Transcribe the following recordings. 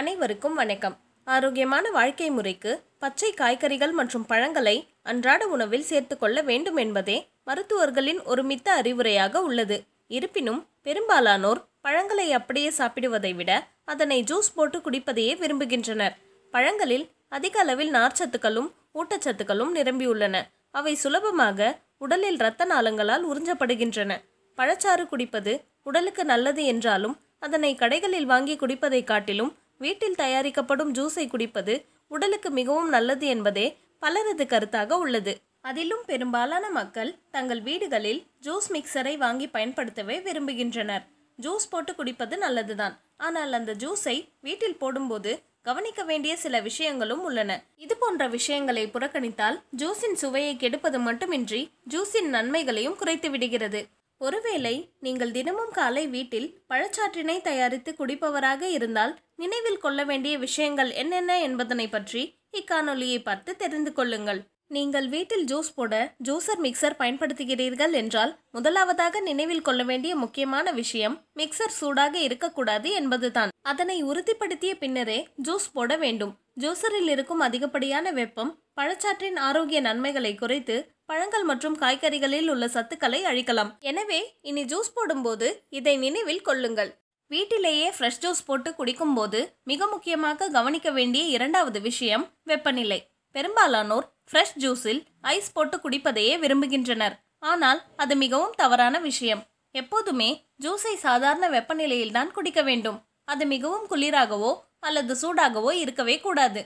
அனைவருக்கும் வணக்கம் ஆரோக்கியமான வாழ்க்கை முறைக்கு பச்சை காய்கறிகள் மற்றும் பழங்களை அன்றாட உணவில் சேர்த்துக்கொள்ள வேண்டும் என்பதே மருத்துவர்களின் ஒருமித்த அறிவுரையாக உள்ளது இருப்பினும் பெரும்பாலானோர் பழங்களை அப்படியே சாப்பிடுவதை விட அதனை ஜூஸ் போட்டு குடிப்பதையே விரும்புகின்றனர் பழங்களில் அதிக அளவில் நார்ச்சத்துக்களும் ஊட்டச்சத்துக்களும் நிரம்பியுள்ளன அவை சுலபமாக உடலில் இரத்த நாளங்களால் உறிஞ்சப்படுகின்றன பழச்சாறு குடிப்பது உடலுக்கு நல்லது என்றாலும் அதனை கடைகளில் வாங்கி குடிப்பதை காட்டிலும் வீட்டில் தயாரிக்கப்படும் ஜூஸை குடிப்பது உடலுக்கு மிகவும் நல்லது என்பதே பலரது கருத்தாக உள்ளது அதிலும் பெரும்பாலான மக்கள் தங்கள் வீடுகளில் ஜூஸ் மிக்சரை வாங்கி பயன்படுத்தவே விரும்புகின்றனர் ஜூஸ் போட்டு குடிப்பது நல்லதுதான் ஆனால் அந்த ஜூஸை வீட்டில் போடும்போது கவனிக்க வேண்டிய சில விஷயங்களும் உள்ளன இது போன்ற விஷயங்களை புறக்கணித்தால் ஜூஸின் சுவையை கெடுப்பது மட்டுமின்றி ஜூஸின் நன்மைகளையும் குறைத்து விடுகிறது ஒருவேளை நீங்கள் தினமும் காலை வீட்டில் பழச்சாற்றினை தயாரித்து குடிப்பவராக இருந்தால் நினைவில் கொள்ள வேண்டிய விஷயங்கள் என்னென்ன என்பதனை பற்றி இக்காணொலியை பார்த்து தெரிந்து கொள்ளுங்கள் நீங்கள் வீட்டில் ஜூஸ் போட ஜூசர் மிக்சர் பயன்படுத்துகிறீர்கள் என்றால் முதலாவதாக நினைவில் கொள்ள வேண்டிய முக்கியமான விஷயம் மிக்சர் சூடாக இருக்கக்கூடாது என்பதுதான் அதனை உறுதிப்படுத்திய பின்னரே ஜூஸ் போட வேண்டும் ஜூசரில் இருக்கும் அதிகப்படியான வெப்பம் பழச்சாற்றின் ஆரோக்கிய நன்மைகளை குறைத்து பழங்கள் மற்றும் காய்கறிகளில் உள்ள சத்துக்களை அழிக்கலாம் எனவே இனி ஜூஸ் போடும்போது இதை நினைவில் கொள்ளுங்கள் வீட்டிலேயே ஃப்ரெஷ் ஜூஸ் போட்டு குடிக்கும்போது மிக முக்கியமாக கவனிக்க வேண்டிய இரண்டாவது விஷயம் வெப்பநிலை பெரும்பாலானோர் ஃப்ரெஷ் ஜூஸில் ஐஸ் போட்டு குடிப்பதையே விரும்புகின்றனர் ஆனால் அது மிகவும் தவறான விஷயம் எப்போதுமே ஜூஸை சாதாரண வெப்பநிலையில்தான் குடிக்க வேண்டும் அது மிகவும் குளிராகவோ அல்லது சூடாகவோ இருக்கவே கூடாது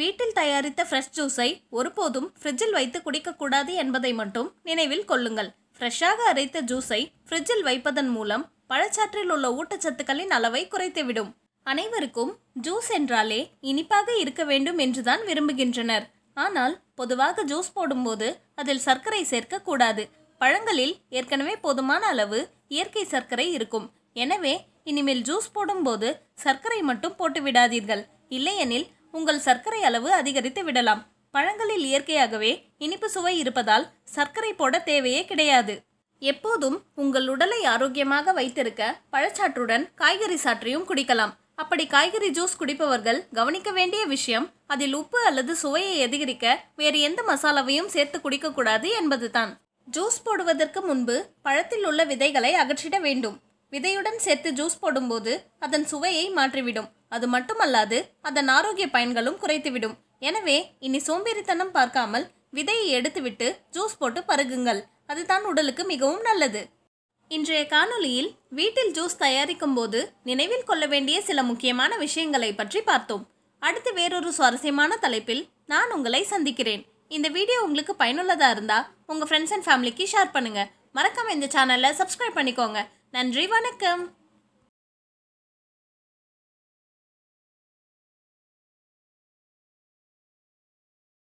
வீட்டில் தயாரித்த ஃப்ரெஷ் ஜூஸை ஒருபோதும் ஃப்ரிட்ஜில் வைத்து குடிக்கக்கூடாது என்பதை மட்டும் நினைவில் கொள்ளுங்கள் ஃப்ரெஷ்ஷாக அரைத்த ஜூஸை ஃப்ரிட்ஜில் வைப்பதன் மூலம் பழச்சாற்றில் உள்ள ஊட்டச்சத்துக்களின் அளவை குறைத்துவிடும் அனைவருக்கும் ஜூஸ் என்றாலே இனிப்பாக இருக்க வேண்டும் என்றுதான் விரும்புகின்றனர் ஆனால் பொதுவாக ஜூஸ் போடும்போது அதில் சர்க்கரை சேர்க்கக்கூடாது பழங்களில் ஏற்கனவே போதுமான அளவு இயற்கை சர்க்கரை இருக்கும் எனவே இனிமேல் ஜூஸ் போடும்போது சர்க்கரை மட்டும் போட்டு விடாதீர்கள் இல்லையெனில் உங்கள் சர்க்கரை அளவு அதிகரித்து விடலாம் பழங்களில் இயற்கையாகவே இனிப்பு சுவை இருப்பதால் சர்க்கரை போட தேவையே கிடையாது எப்போதும் உங்கள் உடலை ஆரோக்கியமாக வைத்திருக்க பழச்சாற்றுடன் காய்கறி சாற்றையும் குடிக்கலாம் அப்படி காய்கறி ஜூஸ் குடிப்பவர்கள் கவனிக்க வேண்டிய விஷயம் அதில் உப்பு அல்லது சுவையை அதிகரிக்க வேறு எந்த மசாலாவையும் சேர்த்து குடிக்கக்கூடாது என்பதுதான் ஜூஸ் போடுவதற்கு முன்பு பழத்தில் உள்ள விதைகளை அகற்றிட வேண்டும் விதையுடன் சேர்த்து ஜூஸ் போடும்போது அதன் சுவையை மாற்றிவிடும் அது மட்டுமல்லாது அதன் ஆரோக்கிய பயன்களும் குறைத்துவிடும் எனவே இனி சோம்பேறித்தனம் பார்க்காமல் விதையை எடுத்துவிட்டு ஜூஸ் போட்டு பருகுங்கள் அதுதான் உடலுக்கு மிகவும் நல்லது இன்றைய காணொலியில் வீட்டில் ஜூஸ் தயாரிக்கும் போது நினைவில் கொள்ள வேண்டிய சில முக்கியமான விஷயங்களை பற்றி பார்த்தோம் அடுத்து வேறொரு சுவாரஸ்யமான தலைப்பில் நான் உங்களை சந்திக்கிறேன் இந்த வீடியோ உங்களுக்கு பயனுள்ளதாக இருந்தால் உங்கள் ஃப்ரெண்ட்ஸ் அண்ட் ஃபேமிலிக்கு ஷேர் பண்ணுங்கள் மறக்காமல் இந்த சேனலை சப்ஸ்கிரைப் பண்ணிக்கோங்க நன்றி வணக்கம்